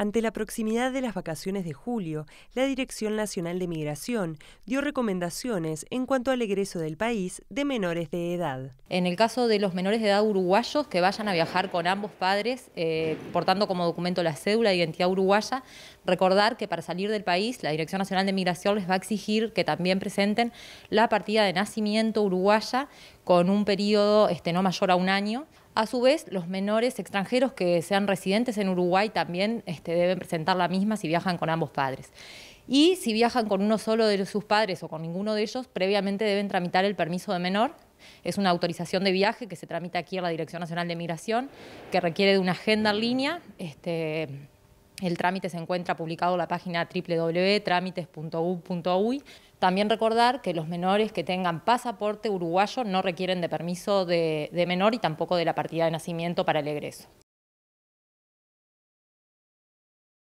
Ante la proximidad de las vacaciones de julio, la Dirección Nacional de Migración dio recomendaciones en cuanto al egreso del país de menores de edad. En el caso de los menores de edad uruguayos que vayan a viajar con ambos padres, eh, portando como documento la cédula de identidad uruguaya, recordar que para salir del país, la Dirección Nacional de Migración les va a exigir que también presenten la partida de nacimiento uruguaya con un periodo este, no mayor a un año. A su vez, los menores extranjeros que sean residentes en Uruguay también este, deben presentar la misma si viajan con ambos padres. Y si viajan con uno solo de sus padres o con ninguno de ellos, previamente deben tramitar el permiso de menor. Es una autorización de viaje que se tramita aquí en la Dirección Nacional de Migración, que requiere de una agenda en línea. Este, el trámite se encuentra publicado en la página www.trámites.gov.uy. También recordar que los menores que tengan pasaporte uruguayo no requieren de permiso de, de menor y tampoco de la partida de nacimiento para el egreso.